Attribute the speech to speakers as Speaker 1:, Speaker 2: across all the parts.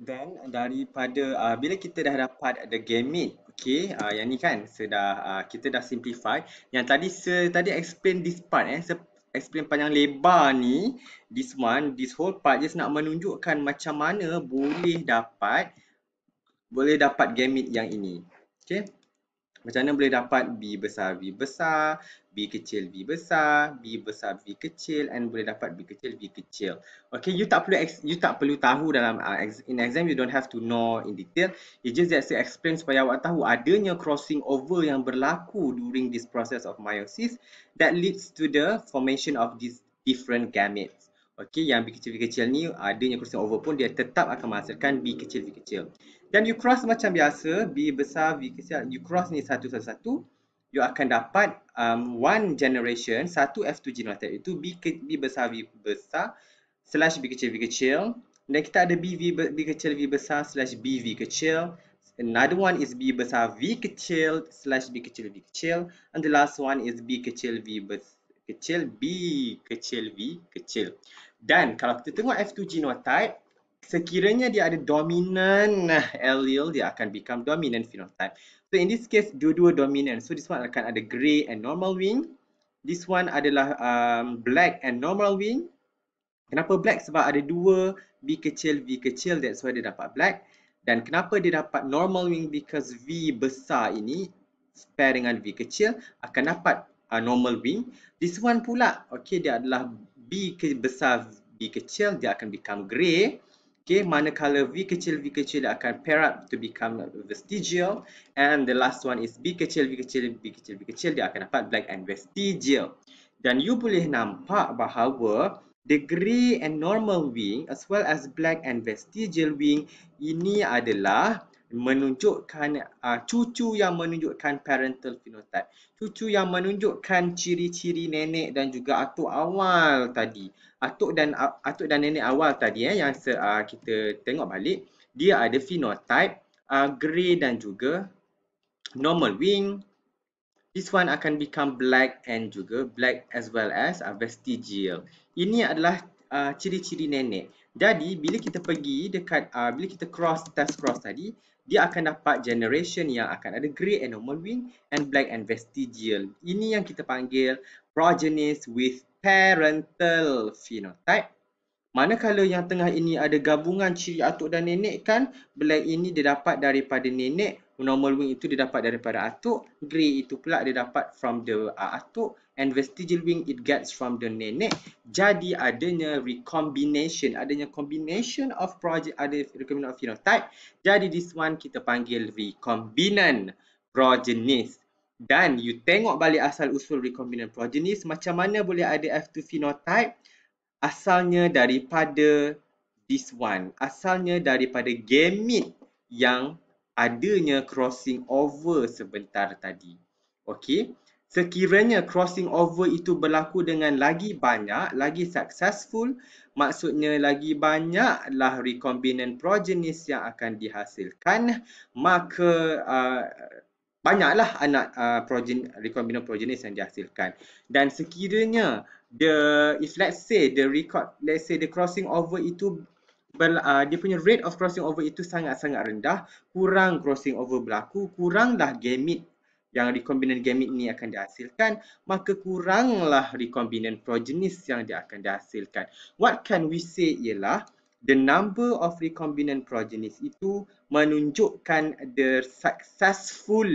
Speaker 1: Then daripada uh, bila kita dah dapat the gamut Okay, uh, yang ni kan sudah uh, kita dah simplify Yang tadi se, tadi explain this part eh Explain panjang lebar ni This one, this whole part just nak menunjukkan macam mana boleh dapat Boleh dapat gamut yang ini Okay, macam mana boleh dapat B besar V besar, B kecil V besar, B besar V kecil and boleh dapat B kecil V kecil. Okay, you tak perlu you tak perlu tahu dalam uh, in exam you don't have to know in detail. It just that to explain supaya awak tahu adanya crossing over yang berlaku during this process of meiosis that leads to the formation of these different gametes. okay yang B kecil-B kecil ni uh, adanya crossing over pun dia tetap akan menghasilkan B kecil-B kecil. B kecil. Dan you cross macam biasa, B besar, V kecil, you cross ni satu-satu-satu, you akan dapat um, one generation, satu F2 genotype itu B, ke, B besar, V besar, slash B kecil, V kecil. Dan kita ada B, v, B kecil, V besar, slash B, V kecil. Another one is B besar, V kecil, slash B kecil, V kecil. And the last one is B kecil, V besar, kecil, B kecil, V kecil. Dan kalau kita tengok F2 genotype, sekiranya dia ada dominant allele, dia akan become dominant phenotype. So in this case, dua-dua dominant. So this one akan ada grey and normal wing. This one adalah um, black and normal wing. Kenapa black? Sebab ada dua B kecil, V kecil. That's why dia dapat black. Dan kenapa dia dapat normal wing? Because V besar ini, spare dengan V kecil, akan dapat uh, normal wing. This one pula, okay, dia adalah B ke besar, B kecil, dia akan become grey. Okay, manakala V kecil, V kecil akan pair up to become vestigial. And the last one is B kecil, V kecil, B kecil, B kecil, dia akan dapat black and vestigial. Dan you boleh nampak bahawa degree and normal wing as well as black and vestigial wing ini adalah menunjukkan uh, cucu yang menunjukkan parental phenotype. Cucu yang menunjukkan ciri-ciri nenek dan juga atuk awal tadi. Atuk dan uh, atuk dan nenek awal tadi eh yang se, uh, kita tengok balik, dia ada phenotype uh, grey dan juga normal wing. This one akan become black and juga black as well as uh, vestigial. Ini adalah uh, ciri-ciri nenek. Jadi bila kita pergi dekat uh, bila kita cross test cross tadi dia akan dapat generation yang akan ada grey and normal wing and black and vestigial. Ini yang kita panggil progenies with parental phenotype. Manakala yang tengah ini ada gabungan ciri atuk dan nenek kan, black ini dia dapat daripada nenek normal wing itu dia dapat daripada atuk grey itu pula dia dapat from the uh, atuk and vestigial wing it gets from the nenek jadi adanya recombination adanya combination of project ada recombination of phenotype jadi this one kita panggil recombinant progenies dan you tengok balik asal usul recombinant progenies macam mana boleh ada F2 phenotype asalnya daripada this one asalnya daripada gamete yang adanya crossing over sebentar tadi. Okey, sekiranya crossing over itu berlaku dengan lagi banyak, lagi successful, maksudnya lagi banyaklah recombinant progenies yang akan dihasilkan, maka uh, banyaklah anak uh, progen recombinant progenies yang dihasilkan. Dan sekiranya the if let's say the record let's say the crossing over itu Uh, dia punya rate of crossing over itu sangat-sangat rendah, kurang crossing over berlaku, kuranglah gamete yang recombinant gamete ni akan dihasilkan, maka kuranglah recombinant progenis yang dia akan dihasilkan. What can we say ialah the number of recombinant progenis itu menunjukkan the successful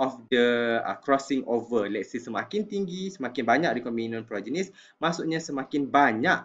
Speaker 1: of the uh, crossing over. Let's say semakin tinggi, semakin banyak recombinant progenis, maksudnya semakin banyak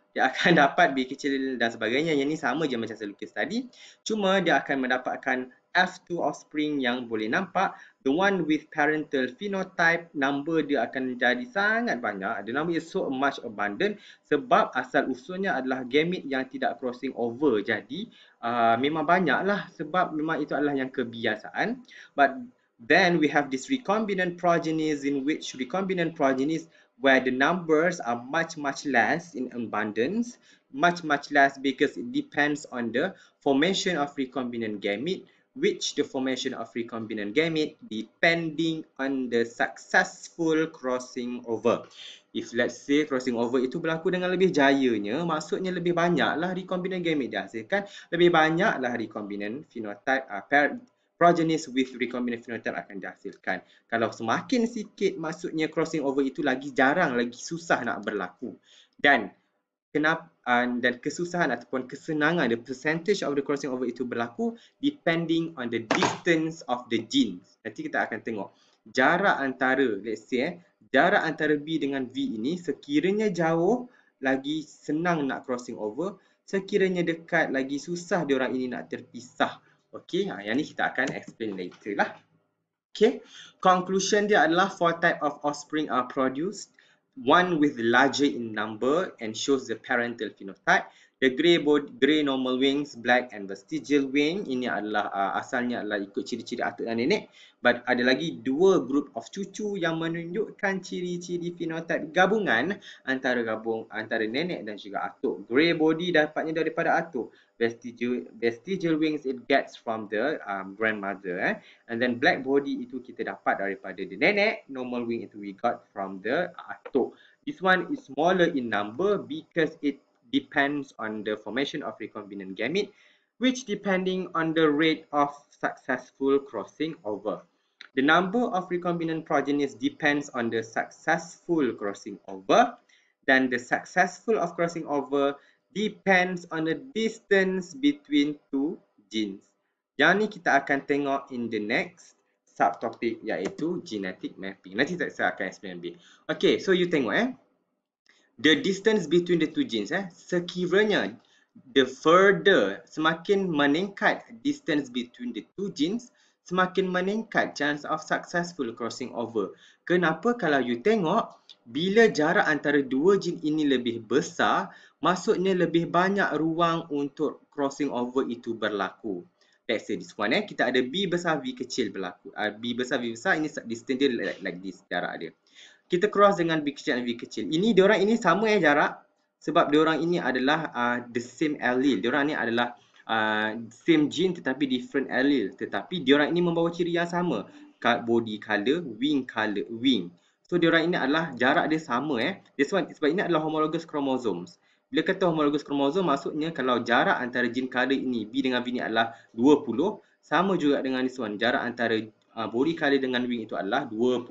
Speaker 1: dia akan dapat B kecil dan sebagainya. Yang ni sama je macam saya lukis tadi. Cuma dia akan mendapatkan F2 offspring yang boleh nampak. The one with parental phenotype, number dia akan jadi sangat banyak. The number is so much abundant sebab asal usulnya adalah gamete yang tidak crossing over. Jadi uh, memang banyaklah sebab memang itu adalah yang kebiasaan. But then we have this recombinant progenies in which recombinant progenies where the numbers are much much less in abundance much much less because it depends on the formation of recombinant gamete which the formation of recombinant gamete depending on the successful crossing over if let's say crossing over itu berlaku dengan lebih jayanya maksudnya lebih banyaklah recombinant gamete dihasilkan lebih banyaklah recombinant phenotype uh, Progenies with recombinant phenotype akan dihasilkan. Kalau semakin sikit maksudnya crossing over itu lagi jarang, lagi susah nak berlaku. Dan kenapa uh, dan kesusahan ataupun kesenangan the percentage of the crossing over itu berlaku depending on the distance of the genes. Nanti kita akan tengok jarak antara let's say eh, jarak antara B dengan V ini sekiranya jauh lagi senang nak crossing over, sekiranya dekat lagi susah diorang ini nak terpisah. Okay, ha, yang ni kita akan explain later lah. Okay, conclusion dia adalah four type of offspring are produced. One with larger in number and shows the parental phenotype. The grey body, grey normal wings, black and vestigial wing. Ini adalah uh, asalnya adalah ikut ciri-ciri atuk dan nenek. But ada lagi dua group of cucu yang menunjukkan ciri-ciri fenotip gabungan antara gabung antara nenek dan juga atuk. Grey body dapatnya daripada atuk. Vestigial, vestigial wings it gets from the um, grandmother. Eh? And then black body itu kita dapat daripada the nenek. Normal wing itu we got from the atuk. This one is smaller in number because it depends on the formation of recombinant gamete, which depending on the rate of successful crossing over. The number of recombinant progenies depends on the successful crossing over. Then the successful of crossing over depends on the distance between two genes. Yang ni kita akan tengok in the next subtopik iaitu genetic mapping. Nanti saya akan explain lebih. Okay, so you tengok eh the distance between the two genes eh sekiranya the further semakin meningkat distance between the two genes semakin meningkat chance of successful crossing over kenapa kalau you tengok bila jarak antara dua gene ini lebih besar maksudnya lebih banyak ruang untuk crossing over itu berlaku let's say this one eh kita ada b besar v kecil berlaku uh, b besar v besar ini distance dia like, like this jarak dia kita cross dengan B kecil dan V kecil. Ini diorang ini sama eh jarak sebab diorang ini adalah uh, the same allele. Diorang ni adalah uh, same gene tetapi different allele. Tetapi diorang ini membawa ciri yang sama. Body color, wing color, wing. So diorang ini adalah jarak dia sama eh. One, sebab ini adalah homologous chromosomes. Bila kata homologous chromosome maksudnya kalau jarak antara gene color ini B dengan B ni adalah 20 sama juga dengan this one jarak antara Ah, bori kali dengan wing itu adalah 20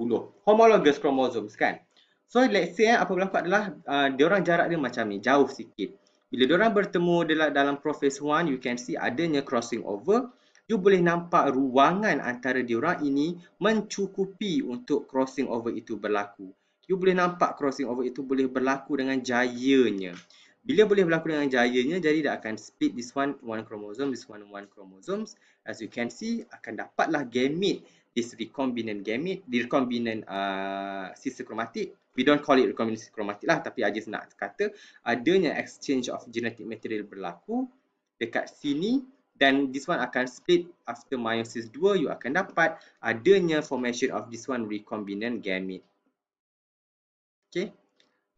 Speaker 1: Homologous chromosomes kan So let's say eh, apa berlaku adalah uh, Diorang jarak dia macam ni, jauh sikit Bila orang bertemu dalam profes one, You can see adanya crossing over You boleh nampak ruangan antara dia orang ini Mencukupi untuk crossing over itu berlaku You boleh nampak crossing over itu boleh berlaku dengan jayanya bila boleh berlaku dengan jayanya, jadi dia akan split this one one chromosome, this one one chromosomes. As you can see, akan dapatlah gamete, this recombinant gamete, the recombinant uh, sister chromatic. We don't call it recombinant sister chromatic lah, tapi I just nak kata adanya exchange of genetic material berlaku dekat sini. Then this one akan split after meiosis 2, you akan dapat adanya formation of this one recombinant gamete. Okay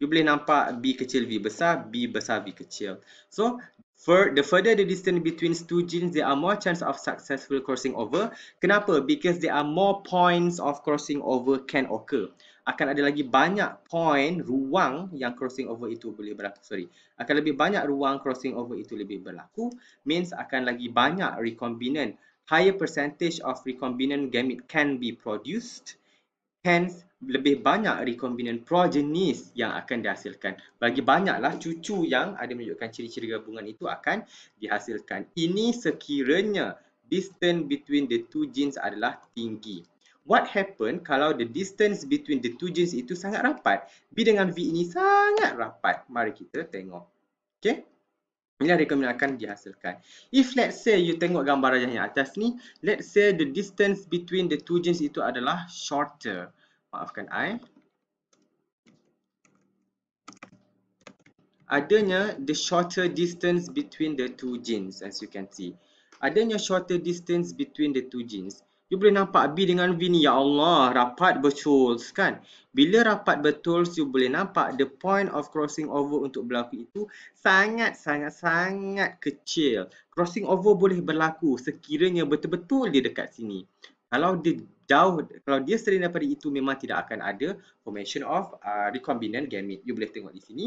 Speaker 1: you boleh nampak B kecil b besar, B besar b kecil. So, for the further the distance between two genes, there are more chance of successful crossing over. Kenapa? Because there are more points of crossing over can occur. Akan ada lagi banyak point, ruang yang crossing over itu boleh berlaku. Sorry. Akan lebih banyak ruang crossing over itu lebih berlaku. Means akan lagi banyak recombinant. Higher percentage of recombinant gamete can be produced. Hence, lebih banyak recombinant progenies yang akan dihasilkan. Bagi banyaklah cucu yang ada menunjukkan ciri-ciri gabungan itu akan dihasilkan. Ini sekiranya distance between the two genes adalah tinggi. What happen kalau the distance between the two genes itu sangat rapat? B dengan V ini sangat rapat. Mari kita tengok. Okay yang akan dihasilkan. If let's say you tengok gambar rajah yang atas ni, let's say the distance between the two genes itu adalah shorter. Maafkan I. Adanya the shorter distance between the two genes, as you can see. Adanya shorter distance between the two genes you boleh nampak B dengan V ni, ya Allah, rapat betul, kan? Bila rapat betul, you boleh nampak the point of crossing over untuk berlaku itu sangat-sangat-sangat kecil. Crossing over boleh berlaku sekiranya betul-betul dia dekat sini. Kalau dia jauh, kalau dia sering daripada itu, memang tidak akan ada formation of uh, recombinant gamete. You boleh tengok di sini.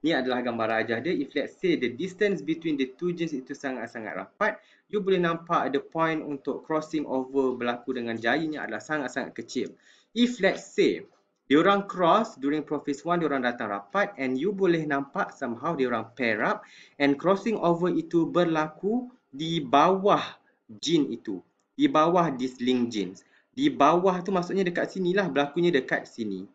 Speaker 1: Ni adalah gambar ajar dia. If let's say the distance between the two genes itu sangat-sangat rapat, you boleh nampak the point untuk crossing over berlaku dengan jayanya adalah sangat-sangat kecil. If let's say, diorang cross during prophase 1, diorang datang rapat and you boleh nampak somehow diorang pair up and crossing over itu berlaku di bawah gene itu. Di bawah this link genes. Di bawah tu maksudnya dekat sini lah, berlakunya dekat sini.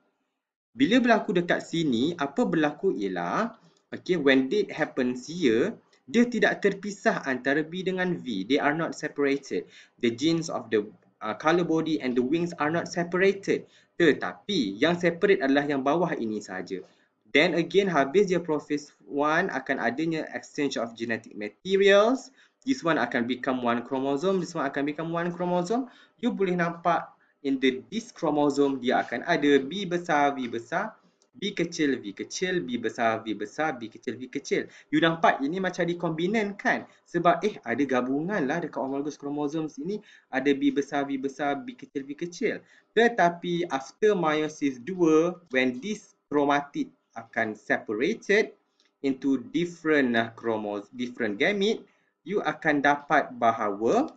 Speaker 1: Bila berlaku dekat sini, apa berlaku ialah okay, when did happens here, dia tidak terpisah antara B dengan V. They are not separated. The genes of the uh, color body and the wings are not separated. Tetapi yang separate adalah yang bawah ini saja. Then again, habis dia profase one akan adanya exchange of genetic materials. This one akan become one chromosome. This one akan become one chromosome. You boleh nampak in the disk chromosome dia akan ada B besar, V besar, B kecil, V kecil, B besar, V besar, B kecil, V kecil. You nampak ini macam recombinant kan? Sebab eh ada gabungan lah dekat homologous chromosomes ini ada B besar, V besar, B kecil, V kecil. Tetapi after meiosis 2 when this chromatid akan separated into different ah, chromosome, different gamete, you akan dapat bahawa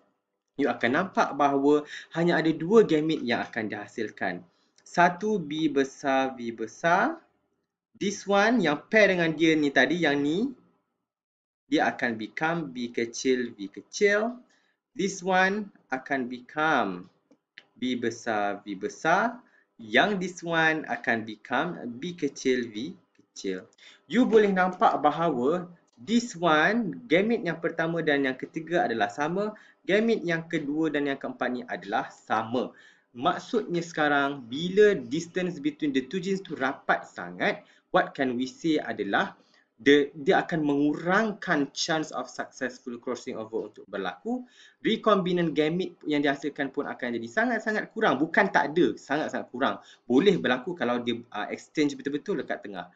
Speaker 1: you akan nampak bahawa hanya ada dua gamete yang akan dihasilkan. Satu B besar, V besar. This one yang pair dengan dia ni tadi, yang ni. Dia akan become B kecil, V kecil. This one akan become B besar, V besar. Yang this one akan become B kecil, V kecil. You boleh nampak bahawa this one, gamete yang pertama dan yang ketiga adalah sama gamit yang kedua dan yang keempat ni adalah sama. Maksudnya sekarang bila distance between the two genes tu rapat sangat, what can we say adalah the, dia akan mengurangkan chance of successful crossing over untuk berlaku. Recombinant gamete yang dihasilkan pun akan jadi sangat-sangat kurang. Bukan tak ada, sangat-sangat kurang. Boleh berlaku kalau dia uh, exchange betul-betul dekat tengah.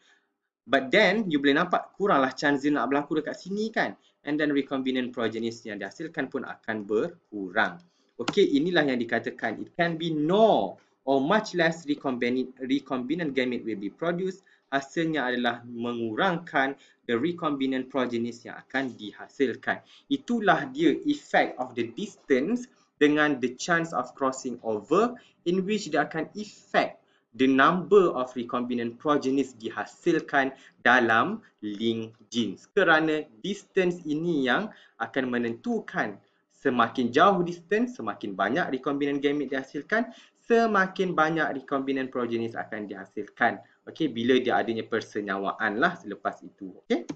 Speaker 1: But then, you boleh nampak kuranglah chance dia nak berlaku dekat sini kan and then recombinant progenies yang dihasilkan pun akan berkurang. Okey, inilah yang dikatakan it can be no or much less recombinant recombinant gamete will be produced. Hasilnya adalah mengurangkan the recombinant progenies yang akan dihasilkan. Itulah dia effect of the distance dengan the chance of crossing over in which dia akan effect the number of recombinant progenies dihasilkan dalam link genes. Kerana distance ini yang akan menentukan semakin jauh distance, semakin banyak recombinant gamete dihasilkan, semakin banyak recombinant progenies akan dihasilkan. Okey, bila dia adanya persenyawaan lah selepas itu. Okey.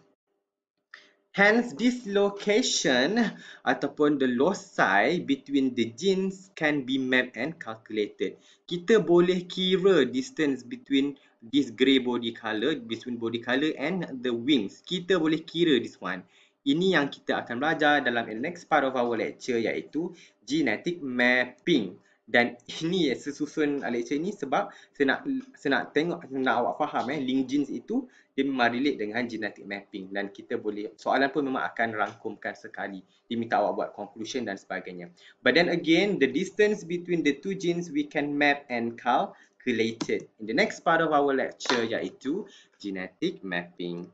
Speaker 1: Hence, dislocation ataupun the loci between the genes can be mapped and calculated. Kita boleh kira distance between this grey body colour, between body colour and the wings. Kita boleh kira this one. Ini yang kita akan belajar dalam the next part of our lecture iaitu genetic mapping dan ini ya sesusun lecture ini sebab saya nak saya nak tengok nak awak faham eh link genes itu dia memang relate dengan genetic mapping dan kita boleh soalan pun memang akan rangkumkan sekali dia minta awak buat conclusion dan sebagainya but then again the distance between the two genes we can map and calculate in the next part of our lecture iaitu genetic mapping